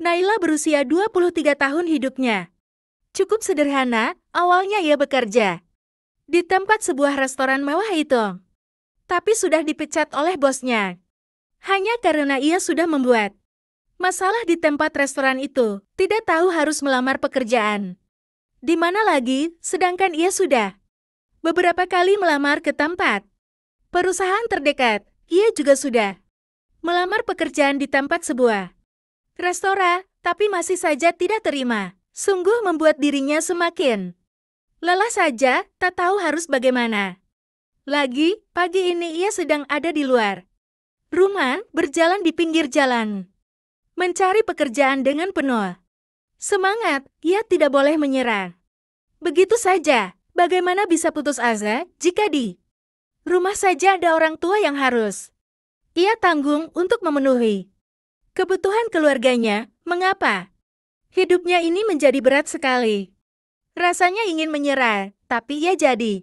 Naila berusia 23 tahun hidupnya. Cukup sederhana, awalnya ia bekerja di tempat sebuah restoran mewah itu. Tapi sudah dipecat oleh bosnya. Hanya karena ia sudah membuat masalah di tempat restoran itu, tidak tahu harus melamar pekerjaan. Di mana lagi, sedangkan ia sudah beberapa kali melamar ke tempat perusahaan terdekat, ia juga sudah Melamar pekerjaan di tempat sebuah restoran, tapi masih saja tidak terima. Sungguh membuat dirinya semakin lelah saja, tak tahu harus bagaimana. Lagi, pagi ini ia sedang ada di luar. Rumah berjalan di pinggir jalan. Mencari pekerjaan dengan penuh. Semangat, ia tidak boleh menyerah. Begitu saja, bagaimana bisa putus asa jika di rumah saja ada orang tua yang harus ia tanggung untuk memenuhi kebutuhan keluarganya, mengapa? Hidupnya ini menjadi berat sekali. Rasanya ingin menyerah, tapi ia jadi.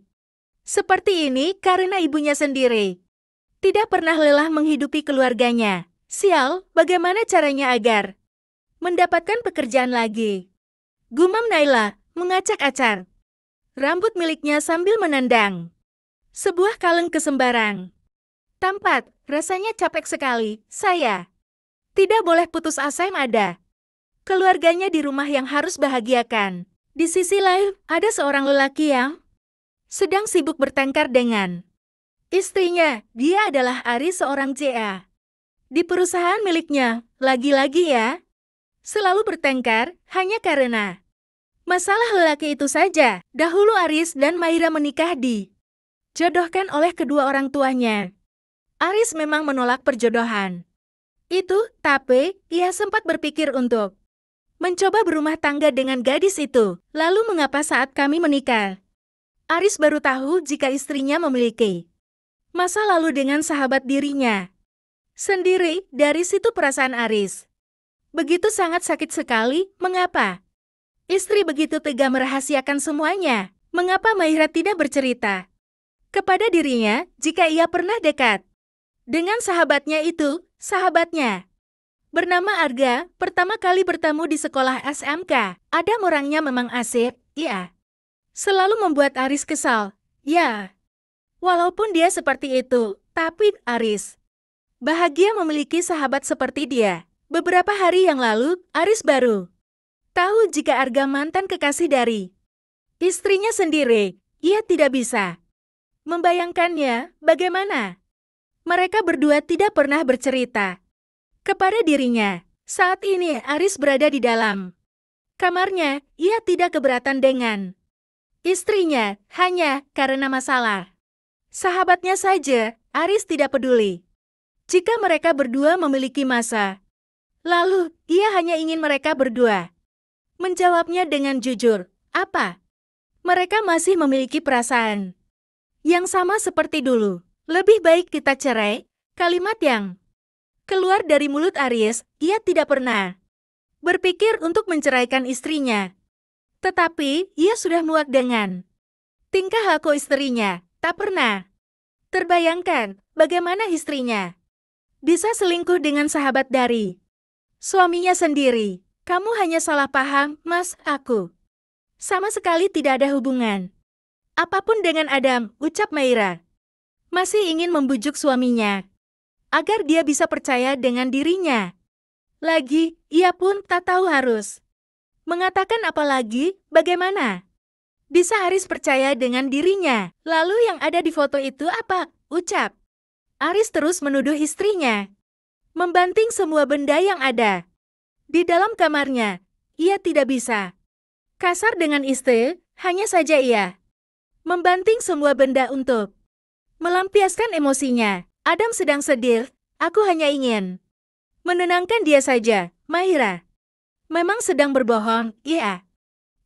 Seperti ini karena ibunya sendiri. Tidak pernah lelah menghidupi keluarganya. Sial, bagaimana caranya agar mendapatkan pekerjaan lagi? Gumam Naila, mengacak-acak. Rambut miliknya sambil menendang. Sebuah kaleng kesembarang. Tampat, Rasanya capek sekali, saya. Tidak boleh putus asa ada. Keluarganya di rumah yang harus bahagiakan. Di sisi lain, ada seorang lelaki yang sedang sibuk bertengkar dengan istrinya. Dia adalah Ari seorang CA Di perusahaan miliknya, lagi-lagi ya, selalu bertengkar hanya karena masalah lelaki itu saja. Dahulu Aris dan Maira menikah di jodohkan oleh kedua orang tuanya. Aris memang menolak perjodohan. Itu, tapi ia sempat berpikir untuk mencoba berumah tangga dengan gadis itu. Lalu mengapa saat kami menikah? Aris baru tahu jika istrinya memiliki masa lalu dengan sahabat dirinya. Sendiri, dari situ perasaan Aris. Begitu sangat sakit sekali, mengapa? Istri begitu tega merahasiakan semuanya. Mengapa Maira tidak bercerita? Kepada dirinya, jika ia pernah dekat dengan sahabatnya itu, sahabatnya. Bernama Arga, pertama kali bertemu di sekolah SMK. Ada orangnya memang asik, iya. Selalu membuat Aris kesal, ya. Walaupun dia seperti itu, tapi Aris bahagia memiliki sahabat seperti dia. Beberapa hari yang lalu, Aris baru tahu jika Arga mantan kekasih dari istrinya sendiri. Ia tidak bisa membayangkannya bagaimana mereka berdua tidak pernah bercerita kepada dirinya. Saat ini Aris berada di dalam kamarnya, ia tidak keberatan dengan istrinya hanya karena masalah. Sahabatnya saja, Aris tidak peduli. Jika mereka berdua memiliki masa, lalu ia hanya ingin mereka berdua. Menjawabnya dengan jujur, apa? Mereka masih memiliki perasaan yang sama seperti dulu. Lebih baik kita cerai, kalimat yang keluar dari mulut Aries, ia tidak pernah berpikir untuk menceraikan istrinya. Tetapi, ia sudah muak dengan tingkah laku istrinya, tak pernah. Terbayangkan bagaimana istrinya bisa selingkuh dengan sahabat dari suaminya sendiri. Kamu hanya salah paham, mas, aku. Sama sekali tidak ada hubungan. Apapun dengan Adam, ucap Maira masih ingin membujuk suaminya agar dia bisa percaya dengan dirinya. Lagi, ia pun tak tahu harus mengatakan apa lagi, bagaimana. Bisa Aris percaya dengan dirinya. Lalu yang ada di foto itu apa? Ucap. Aris terus menuduh istrinya. Membanting semua benda yang ada. Di dalam kamarnya, ia tidak bisa. Kasar dengan istri, hanya saja ia. Membanting semua benda untuk Melampiaskan emosinya, Adam sedang sedih, aku hanya ingin menenangkan dia saja, Mahira. Memang sedang berbohong, ya.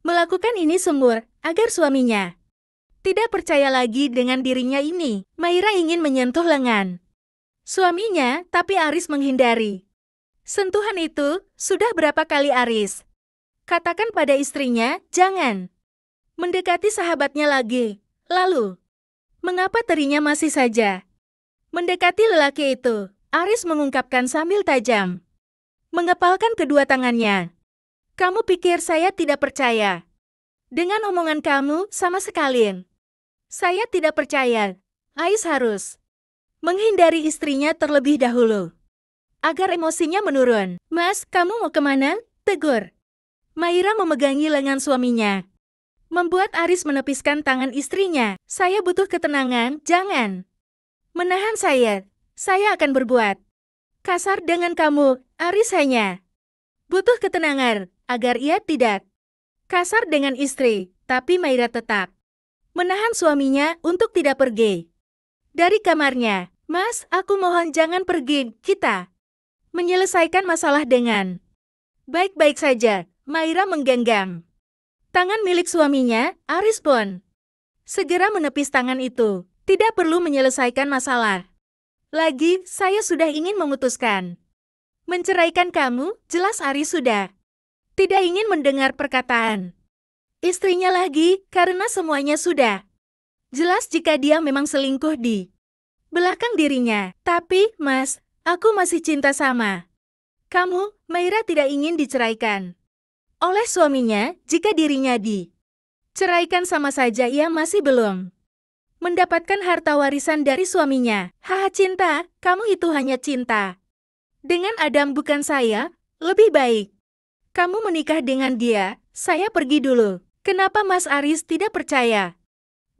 Melakukan ini semur, agar suaminya tidak percaya lagi dengan dirinya ini. Mahira ingin menyentuh lengan suaminya, tapi Aris menghindari. Sentuhan itu, sudah berapa kali Aris? Katakan pada istrinya, jangan mendekati sahabatnya lagi. Lalu, Mengapa terinya masih saja? Mendekati lelaki itu, Aris mengungkapkan sambil tajam. Mengepalkan kedua tangannya. Kamu pikir saya tidak percaya? Dengan omongan kamu, sama sekali. Saya tidak percaya. Ais harus menghindari istrinya terlebih dahulu. Agar emosinya menurun. Mas, kamu mau kemana? Tegur. Maira memegangi lengan suaminya. Membuat Aris menepiskan tangan istrinya. Saya butuh ketenangan, jangan. Menahan saya. Saya akan berbuat. Kasar dengan kamu, Aris hanya. Butuh ketenangan, agar ia tidak. Kasar dengan istri, tapi Maira tetap. Menahan suaminya untuk tidak pergi. Dari kamarnya, Mas, aku mohon jangan pergi, kita. Menyelesaikan masalah dengan. Baik-baik saja, Maira menggenggam. Tangan milik suaminya, Aris pun Segera menepis tangan itu. Tidak perlu menyelesaikan masalah. Lagi, saya sudah ingin memutuskan. Menceraikan kamu, jelas Aris sudah. Tidak ingin mendengar perkataan. Istrinya lagi, karena semuanya sudah. Jelas jika dia memang selingkuh di belakang dirinya. Tapi, Mas, aku masih cinta sama. Kamu, Maira tidak ingin diceraikan oleh suaminya jika dirinya di ceraikan sama saja ia masih belum mendapatkan harta warisan dari suaminya. Haha cinta, kamu itu hanya cinta. Dengan Adam bukan saya, lebih baik. Kamu menikah dengan dia, saya pergi dulu. Kenapa Mas Aris tidak percaya?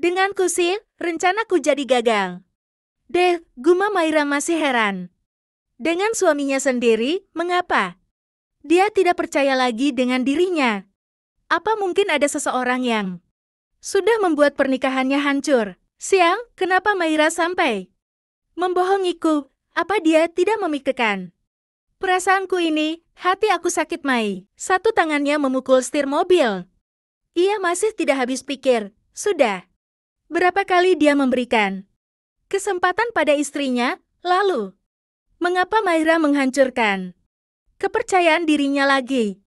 Dengan kusir, rencanaku jadi gagal. Deh, Guma Maira masih heran. Dengan suaminya sendiri, mengapa? Dia tidak percaya lagi dengan dirinya. Apa mungkin ada seseorang yang sudah membuat pernikahannya hancur? Siang, kenapa Maira sampai? Membohongiku, apa dia tidak memikirkan? Perasaanku ini, hati aku sakit Mai. Satu tangannya memukul setir mobil. Ia masih tidak habis pikir, sudah. Berapa kali dia memberikan kesempatan pada istrinya, lalu. Mengapa Maira menghancurkan? kepercayaan dirinya lagi.